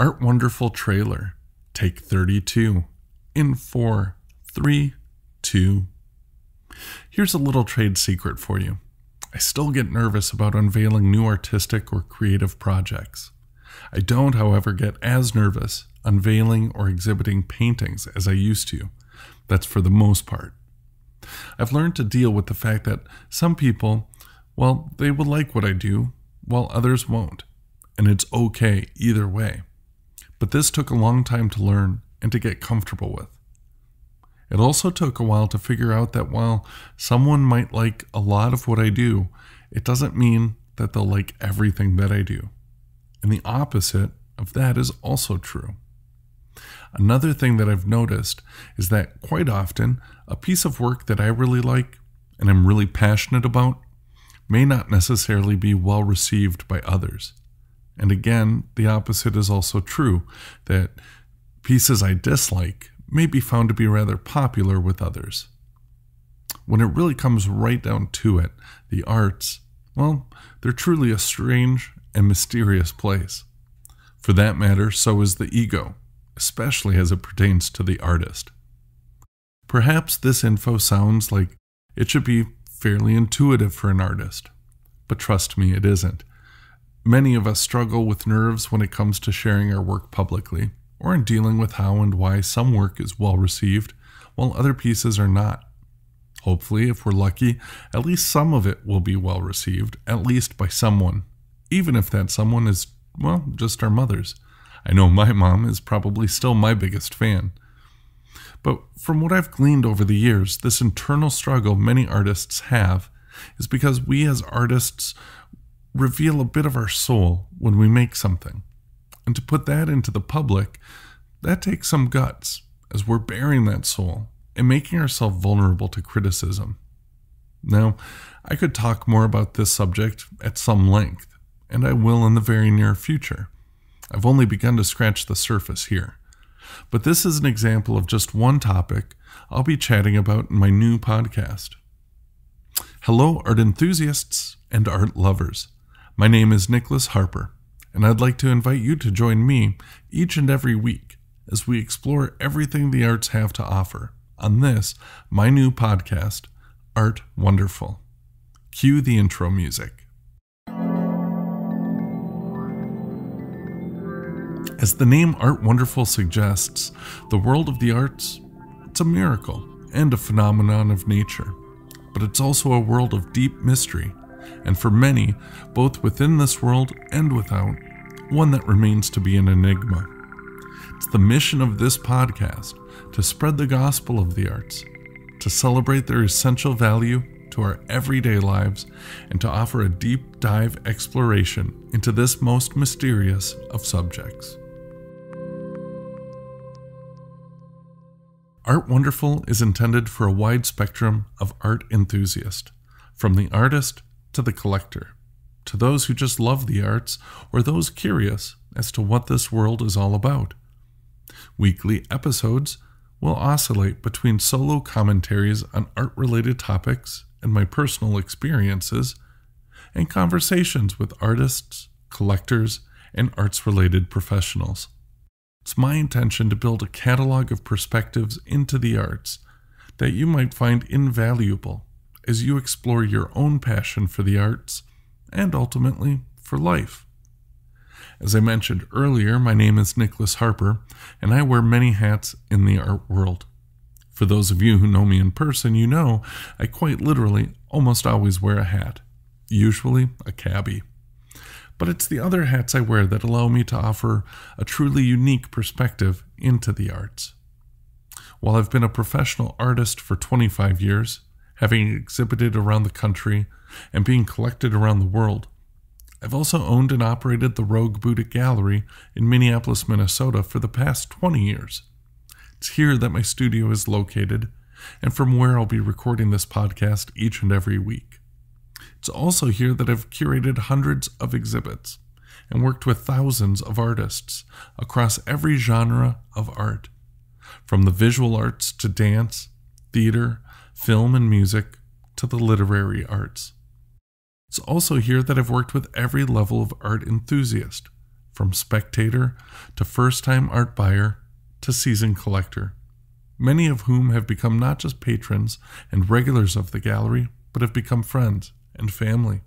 Art Wonderful trailer, take 32, in 4, 3, 2. Here's a little trade secret for you. I still get nervous about unveiling new artistic or creative projects. I don't, however, get as nervous unveiling or exhibiting paintings as I used to. That's for the most part. I've learned to deal with the fact that some people, well, they will like what I do, while others won't. And it's okay either way but this took a long time to learn and to get comfortable with. It also took a while to figure out that while someone might like a lot of what I do, it doesn't mean that they'll like everything that I do. And the opposite of that is also true. Another thing that I've noticed is that quite often a piece of work that I really like and am really passionate about may not necessarily be well received by others. And again, the opposite is also true that pieces I dislike may be found to be rather popular with others. When it really comes right down to it, the arts, well, they're truly a strange and mysterious place. For that matter, so is the ego, especially as it pertains to the artist. Perhaps this info sounds like it should be fairly intuitive for an artist, but trust me, it isn't. Many of us struggle with nerves when it comes to sharing our work publicly, or in dealing with how and why some work is well received while other pieces are not. Hopefully, if we're lucky, at least some of it will be well received, at least by someone, even if that someone is, well, just our mothers. I know my mom is probably still my biggest fan. But from what I've gleaned over the years, this internal struggle many artists have is because we as artists reveal a bit of our soul when we make something. And to put that into the public, that takes some guts, as we're bearing that soul and making ourselves vulnerable to criticism. Now, I could talk more about this subject at some length, and I will in the very near future. I've only begun to scratch the surface here. But this is an example of just one topic I'll be chatting about in my new podcast. Hello, art enthusiasts and art lovers. My name is Nicholas Harper, and I'd like to invite you to join me each and every week as we explore everything the arts have to offer on this, my new podcast, Art Wonderful. Cue the intro music. As the name Art Wonderful suggests, the world of the arts, it's a miracle and a phenomenon of nature, but it's also a world of deep mystery and for many, both within this world and without, one that remains to be an enigma. It's the mission of this podcast to spread the gospel of the arts, to celebrate their essential value to our everyday lives, and to offer a deep dive exploration into this most mysterious of subjects. Art Wonderful is intended for a wide spectrum of art enthusiasts, from the artist to the collector, to those who just love the arts, or those curious as to what this world is all about. Weekly episodes will oscillate between solo commentaries on art related topics and my personal experiences, and conversations with artists, collectors, and arts related professionals. It's my intention to build a catalog of perspectives into the arts that you might find invaluable as you explore your own passion for the arts and ultimately for life. As I mentioned earlier, my name is Nicholas Harper, and I wear many hats in the art world. For those of you who know me in person, you know I quite literally almost always wear a hat, usually a cabbie. But it's the other hats I wear that allow me to offer a truly unique perspective into the arts. While I've been a professional artist for 25 years, having exhibited around the country, and being collected around the world. I've also owned and operated the Rogue Buddha Gallery in Minneapolis, Minnesota for the past 20 years. It's here that my studio is located, and from where I'll be recording this podcast each and every week. It's also here that I've curated hundreds of exhibits and worked with thousands of artists across every genre of art, from the visual arts to dance, theater, film and music, to the literary arts. It's also here that I've worked with every level of art enthusiast, from spectator to first time art buyer to seasoned collector, many of whom have become not just patrons and regulars of the gallery, but have become friends and family.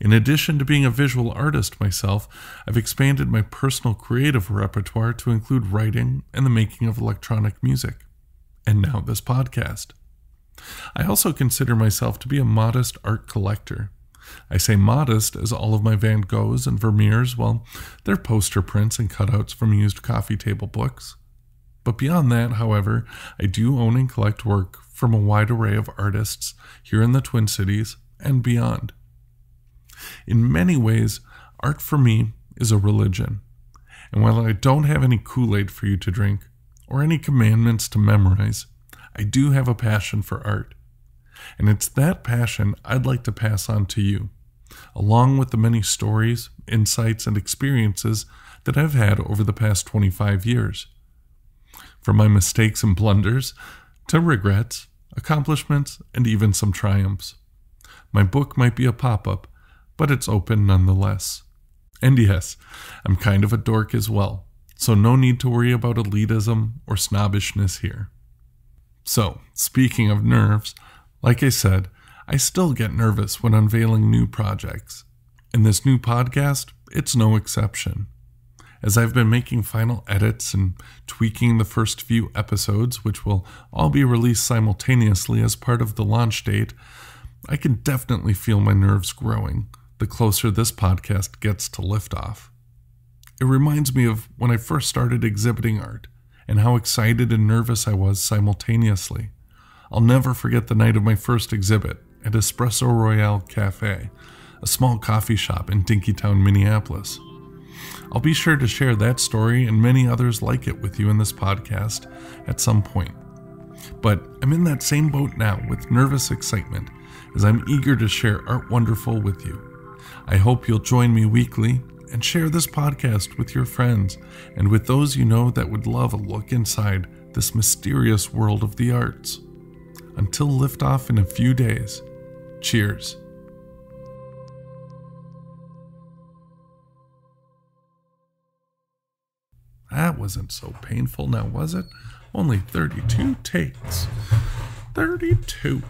In addition to being a visual artist myself, I've expanded my personal creative repertoire to include writing and the making of electronic music, and now this podcast. I also consider myself to be a modest art collector. I say modest as all of my Van Goghs and Vermeers, well, they're poster prints and cutouts from used coffee table books. But beyond that, however, I do own and collect work from a wide array of artists here in the Twin Cities and beyond. In many ways, art for me is a religion. And while I don't have any Kool Aid for you to drink, or any commandments to memorize, I do have a passion for art. And it's that passion I'd like to pass on to you, along with the many stories, insights, and experiences that I've had over the past 25 years. From my mistakes and blunders to regrets, accomplishments, and even some triumphs. My book might be a pop up, but it's open nonetheless. And yes, I'm kind of a dork as well, so no need to worry about elitism or snobbishness here. So, speaking of nerves, like I said, I still get nervous when unveiling new projects. In this new podcast, it's no exception. As I've been making final edits and tweaking the first few episodes, which will all be released simultaneously as part of the launch date, I can definitely feel my nerves growing the closer this podcast gets to liftoff. It reminds me of when I first started exhibiting art and how excited and nervous I was simultaneously. I'll never forget the night of my first exhibit at Espresso Royale Cafe, a small coffee shop in Dinkytown, Minneapolis. I'll be sure to share that story and many others like it with you in this podcast at some point. But I'm in that same boat now with nervous excitement as I'm eager to share Art Wonderful with you. I hope you'll join me weekly and share this podcast with your friends and with those you know that would love a look inside this mysterious world of the arts. Until liftoff in a few days, cheers. That wasn't so painful now, was it? Only 32 takes. 32.